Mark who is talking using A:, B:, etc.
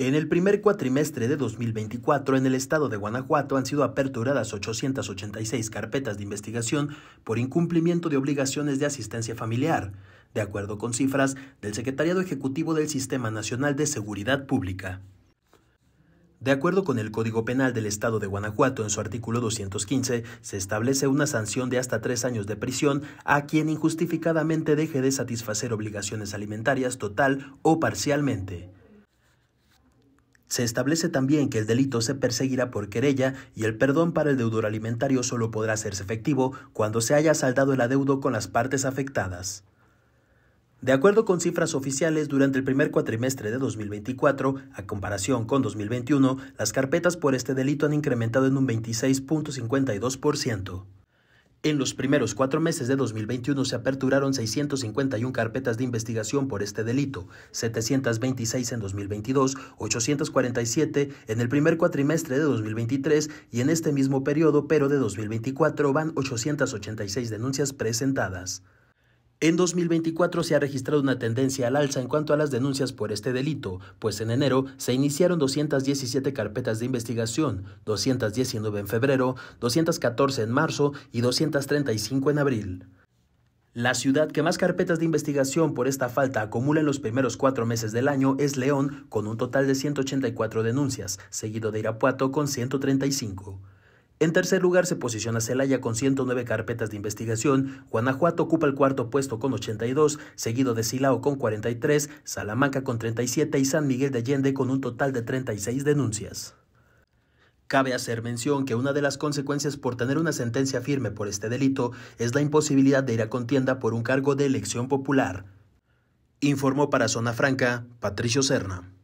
A: En el primer cuatrimestre de 2024, en el estado de Guanajuato han sido aperturadas 886 carpetas de investigación por incumplimiento de obligaciones de asistencia familiar, de acuerdo con cifras del Secretariado Ejecutivo del Sistema Nacional de Seguridad Pública. De acuerdo con el Código Penal del Estado de Guanajuato, en su artículo 215, se establece una sanción de hasta tres años de prisión a quien injustificadamente deje de satisfacer obligaciones alimentarias total o parcialmente. Se establece también que el delito se perseguirá por querella y el perdón para el deudor alimentario solo podrá hacerse efectivo cuando se haya saldado el adeudo con las partes afectadas. De acuerdo con cifras oficiales, durante el primer cuatrimestre de 2024, a comparación con 2021, las carpetas por este delito han incrementado en un 26.52%. En los primeros cuatro meses de 2021 se aperturaron 651 carpetas de investigación por este delito, 726 en 2022, 847 en el primer cuatrimestre de 2023 y en este mismo periodo, pero de 2024, van 886 denuncias presentadas. En 2024 se ha registrado una tendencia al alza en cuanto a las denuncias por este delito, pues en enero se iniciaron 217 carpetas de investigación, 219 en febrero, 214 en marzo y 235 en abril. La ciudad que más carpetas de investigación por esta falta acumula en los primeros cuatro meses del año es León, con un total de 184 denuncias, seguido de Irapuato con 135. En tercer lugar se posiciona Celaya con 109 carpetas de investigación, Guanajuato ocupa el cuarto puesto con 82, seguido de Silao con 43, Salamanca con 37 y San Miguel de Allende con un total de 36 denuncias. Cabe hacer mención que una de las consecuencias por tener una sentencia firme por este delito es la imposibilidad de ir a contienda por un cargo de elección popular. Informó para Zona Franca Patricio Serna.